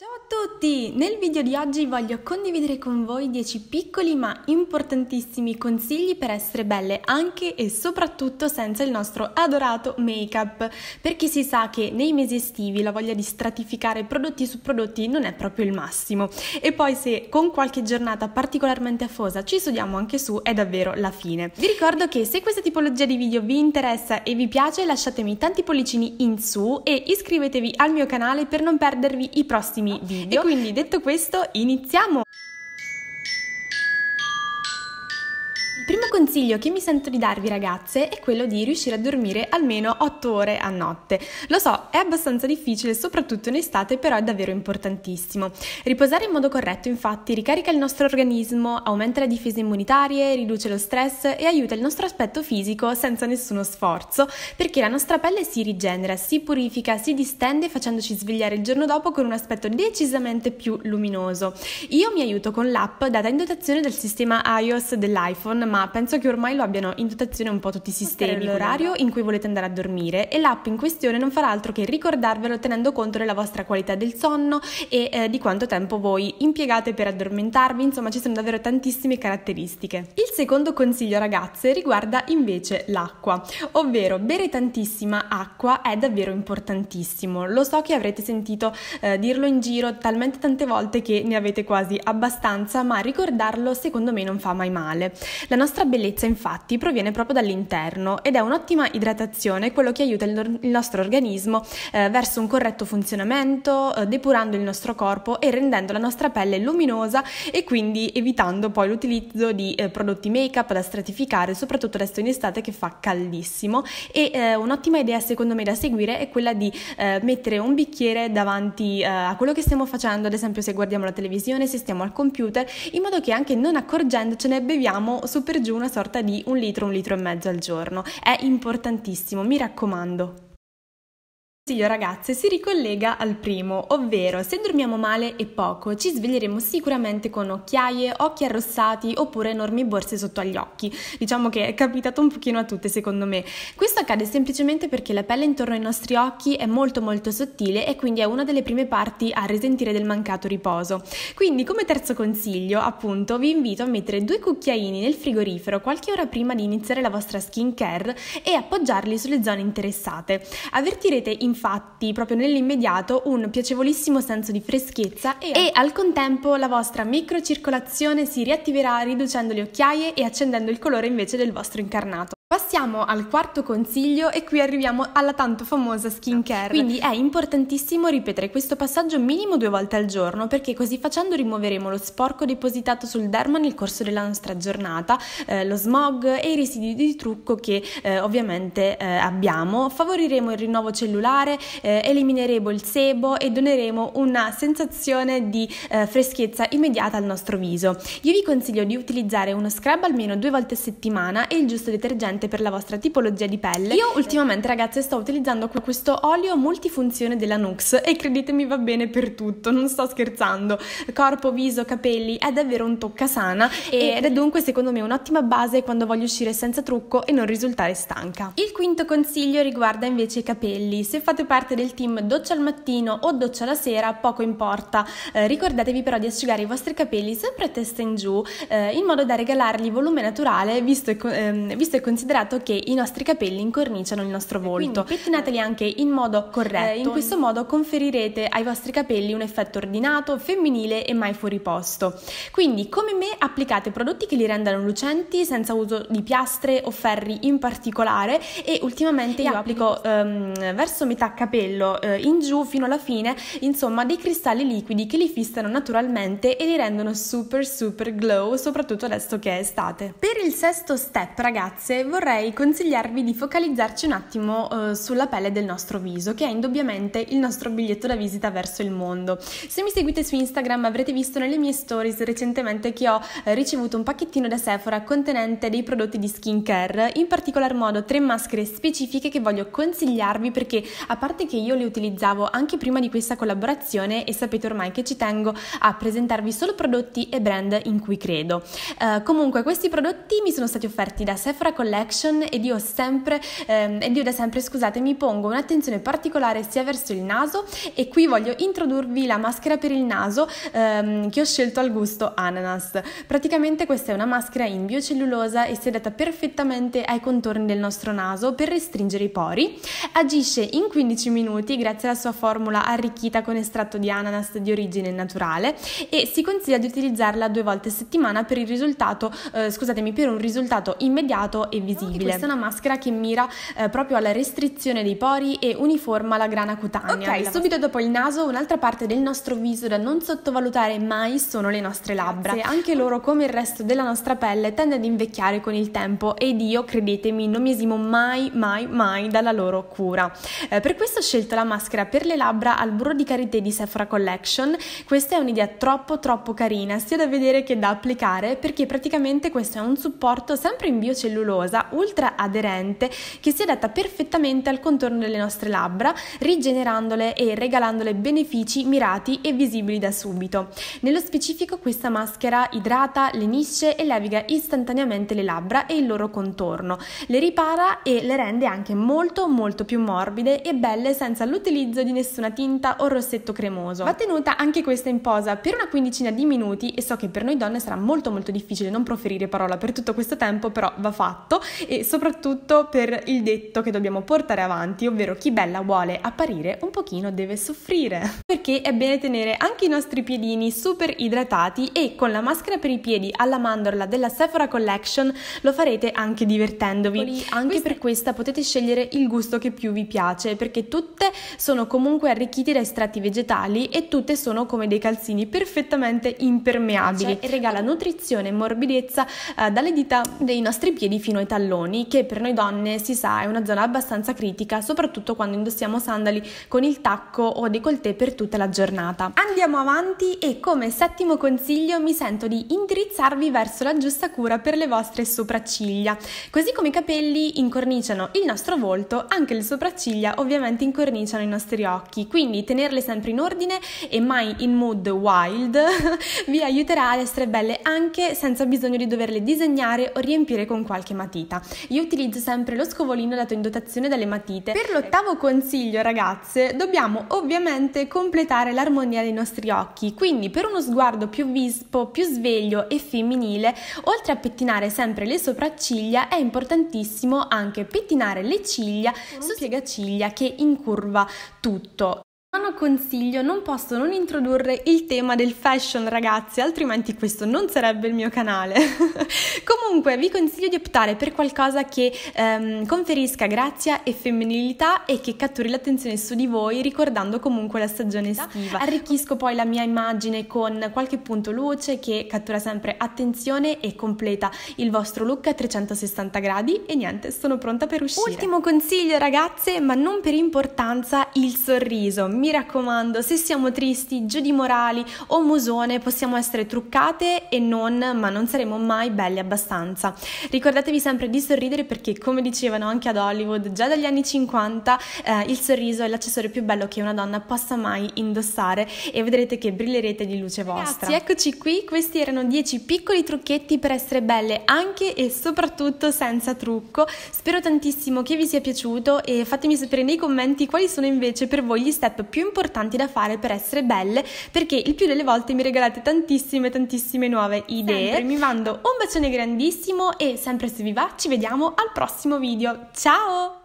Ciao a tutti! Nel video di oggi voglio condividere con voi 10 piccoli ma importantissimi consigli per essere belle anche e soprattutto senza il nostro adorato make-up, perché si sa che nei mesi estivi la voglia di stratificare prodotti su prodotti non è proprio il massimo e poi se con qualche giornata particolarmente afosa ci sudiamo anche su è davvero la fine. Vi ricordo che se questa tipologia di video vi interessa e vi piace lasciatemi tanti pollicini in su e iscrivetevi al mio canale per non perdervi i prossimi ogni video. E quindi detto questo, iniziamo! consiglio che mi sento di darvi ragazze è quello di riuscire a dormire almeno 8 ore a notte. Lo so, è abbastanza difficile, soprattutto in estate, però è davvero importantissimo. Riposare in modo corretto, infatti, ricarica il nostro organismo, aumenta le difese immunitarie, riduce lo stress e aiuta il nostro aspetto fisico senza nessuno sforzo, perché la nostra pelle si rigenera, si purifica, si distende facendoci svegliare il giorno dopo con un aspetto decisamente più luminoso. Io mi aiuto con l'app data in dotazione dal sistema iOS dell'iPhone, ma penso penso che ormai lo abbiano in dotazione un po' tutti i sistemi, l'orario in cui volete andare a dormire e l'app in questione non farà altro che ricordarvelo tenendo conto della vostra qualità del sonno e eh, di quanto tempo voi impiegate per addormentarvi, insomma ci sono davvero tantissime caratteristiche. Il secondo consiglio ragazze riguarda invece l'acqua, ovvero bere tantissima acqua è davvero importantissimo. Lo so che avrete sentito eh, dirlo in giro talmente tante volte che ne avete quasi abbastanza, ma ricordarlo secondo me non fa mai male. La nostra bellezza infatti proviene proprio dall'interno ed è un'ottima idratazione quello che aiuta il, no- il nostro organismo eh, verso un corretto funzionamento, eh, depurando il nostro corpo e rendendo la nostra pelle luminosa e quindi evitando poi l'utilizzo di eh, prodotti make-up da stratificare, soprattutto adesso in estate che fa caldissimo. E eh, un'ottima idea secondo me da seguire è quella di eh, mettere un bicchiere davanti eh, a quello che stiamo facendo, ad esempio se guardiamo la televisione, se stiamo al computer, in modo che anche non accorgendocene beviamo super giù una sorta di un litro, un litro e mezzo al giorno. È importantissimo, mi raccomando. Consiglio ragazze si ricollega al primo, ovvero se dormiamo male e poco ci sveglieremo sicuramente con occhiaie, occhi arrossati oppure enormi borse sotto agli occhi. Diciamo che è capitato un pochino a tutte secondo me. Questo accade semplicemente perché la pelle intorno ai nostri occhi è molto molto sottile e quindi è una delle prime parti a risentire del mancato riposo. Quindi come terzo consiglio appunto vi invito a mettere due cucchiaini nel frigorifero qualche ora prima di iniziare la vostra skin care e appoggiarli sulle zone interessate. Avvertirete infatti infatti proprio nell'immediato un piacevolissimo senso di freschezza e, e al contempo la vostra microcircolazione si riattiverà riducendo le occhiaie e accendendo il colore invece del vostro incarnato. Passiamo al quarto consiglio e qui arriviamo alla tanto famosa skincare. Quindi è importantissimo ripetere questo passaggio minimo due volte al giorno perché così facendo rimuoveremo lo sporco depositato sul derma nel corso della nostra giornata, eh, lo smog e i residui di trucco che eh, ovviamente eh, abbiamo. Favoriremo il rinnovo cellulare, eh, elimineremo il sebo e doneremo una sensazione di eh, freschezza immediata al nostro viso. Io vi consiglio di utilizzare uno scrub almeno due volte a settimana e il giusto detergente differente per la vostra tipologia di pelle. Io ultimamente ragazze sto utilizzando questo olio multifunzione della Nux e credetemi va bene per tutto, non sto scherzando. Corpo, viso, capelli, è davvero un tocca sana ed è dunque secondo me un'ottima base quando voglio uscire senza trucco e non risultare stanca. Il quinto consiglio riguarda invece i capelli. Se fate parte del team doccia al mattino o doccia la sera, poco importa. Eh, ricordatevi però di asciugare i vostri capelli sempre a testa in giù eh, in modo da regalargli volume naturale visto e, ehm, visto e considerato considerato che i nostri capelli incorniciano il nostro volto. Quindi pettinateli anche in modo corretto. Eh, in questo modo conferirete ai vostri capelli un effetto ordinato, femminile e mai fuori posto. Quindi, come me, applicate prodotti che li rendano lucenti senza uso di piastre o ferri in particolare e ultimamente io applico ehm, verso metà capello eh, in giù fino alla fine, insomma, dei cristalli liquidi che li fissano naturalmente e li rendono super super glow, soprattutto adesso che è estate. Per il sesto step, ragazze, vorrei vorrei consigliarvi di focalizzarci un attimo eh, sulla pelle del nostro viso, che è indubbiamente il nostro biglietto da visita verso il mondo. Se mi seguite su Instagram avrete visto nelle mie stories recentemente che ho eh, ricevuto un pacchettino da Sephora contenente dei prodotti di skincare, in particolar modo tre maschere specifiche che voglio consigliarvi perché a parte che io le utilizzavo anche prima di questa collaborazione e sapete ormai che ci tengo a presentarvi solo prodotti e brand in cui credo. Eh, comunque questi prodotti mi sono stati offerti da Sephora Collection action ed io sempre, ehm, ed io da sempre, scusatemi, pongo un'attenzione particolare sia verso il naso e qui voglio introdurvi la maschera per il naso ehm, che ho scelto al gusto ananas. Praticamente questa è una maschera in biocellulosa e si adatta perfettamente ai contorni del nostro naso per restringere i pori. Agisce in 15 minuti grazie alla sua formula arricchita con estratto di ananas di origine naturale e si consiglia di utilizzarla due volte a settimana per il risultato, eh, scusatemi, per un risultato immediato e visibile visibile. Questa è una maschera che mira eh, proprio alla restrizione dei pori e uniforma la grana cutanea. Ok, subito dopo il naso, un'altra parte del nostro viso da non sottovalutare mai sono le nostre labbra. Grazie. Anche loro, come il resto della nostra pelle, tende ad invecchiare con il tempo ed io, credetemi, non mi esimo mai, mai, mai dalla loro cura. Eh, per questo ho scelto la maschera per le labbra al burro di karité di Sephora Collection. Questa è un'idea troppo, troppo carina, sia da vedere che da applicare, perché praticamente questo è un supporto sempre in biocellulosa ultra aderente che si adatta perfettamente al contorno delle nostre labbra, rigenerandole e regalandole benefici mirati e visibili da subito. Nello specifico questa maschera idrata, lenisce e leviga istantaneamente le labbra e il loro contorno, le ripara e le rende anche molto molto più morbide e belle senza l'utilizzo di nessuna tinta o rossetto cremoso. Va tenuta anche questa in posa per una quindicina di minuti e so che per noi donne sarà molto molto difficile non proferire parola per tutto questo tempo, però va fatto e soprattutto per il detto che dobbiamo portare avanti, ovvero chi bella vuole apparire un pochino deve soffrire. Perché è bene tenere anche i nostri piedini super idratati e con la maschera per i piedi alla mandorla della Sephora Collection lo farete anche divertendovi. Anche per questa potete scegliere il gusto che più vi piace perché tutte sono comunque arricchite da estratti vegetali e tutte sono come dei calzini perfettamente impermeabili e cioè, regala nutrizione e morbidezza eh, dalle dita dei nostri piedi fino ai talloni talloni, che per noi donne si sa è una zona abbastanza critica, soprattutto quando indossiamo sandali con il tacco o décolleté per tutta la giornata. Andiamo avanti e come settimo consiglio mi sento di indirizzarvi verso la giusta cura per le vostre sopracciglia. Così come i capelli incorniciano il nostro volto, anche le sopracciglia ovviamente incorniciano i nostri occhi, quindi tenerle sempre in ordine e mai in mood wild vi aiuterà ad essere belle anche senza bisogno di doverle disegnare o riempire con qualche matita matita. Io utilizzo sempre lo scovolino dato in dotazione dalle matite. Per l'ottavo consiglio, ragazze, dobbiamo ovviamente completare l'armonia dei nostri occhi. Quindi, per uno sguardo più vispo, più sveglio e femminile, oltre a pettinare sempre le sopracciglia, è importantissimo anche pettinare le ciglia su spiegaciglia che incurva tutto. Nano consiglio, non posso non introdurre il tema del fashion ragazzi, altrimenti questo non sarebbe il mio canale. Comunque vi consiglio di optare per qualcosa che ehm, conferisca grazia e femminilità e che catturi l'attenzione su di voi ricordando comunque la stagione esatto. estiva. Arricchisco poi la mia immagine con qualche punto luce che cattura sempre attenzione e completa il vostro look a 360 gradi e niente, sono pronta per uscire. Ultimo consiglio ragazze, ma non per importanza, il sorriso mi raccomando, se siamo tristi, giù di morali o musone, possiamo essere truccate e non, ma non saremo mai belle abbastanza. Ricordatevi sempre di sorridere perché, come dicevano anche ad Hollywood, già dagli anni 50 eh, il sorriso è l'accessorio più bello che una donna possa mai indossare e vedrete che brillerete di luce vostra. Ragazzi, eccoci qui, questi erano 10 piccoli trucchetti per essere belle anche e soprattutto senza trucco. Spero tantissimo che vi sia piaciuto e fatemi sapere nei commenti quali sono invece per voi gli step più importanti da fare per essere belle perché il più delle volte mi regalate tantissime tantissime nuove idee. Sempre. Mi mando un bacione grandissimo e sempre se vi va ci vediamo al prossimo video. Ciao!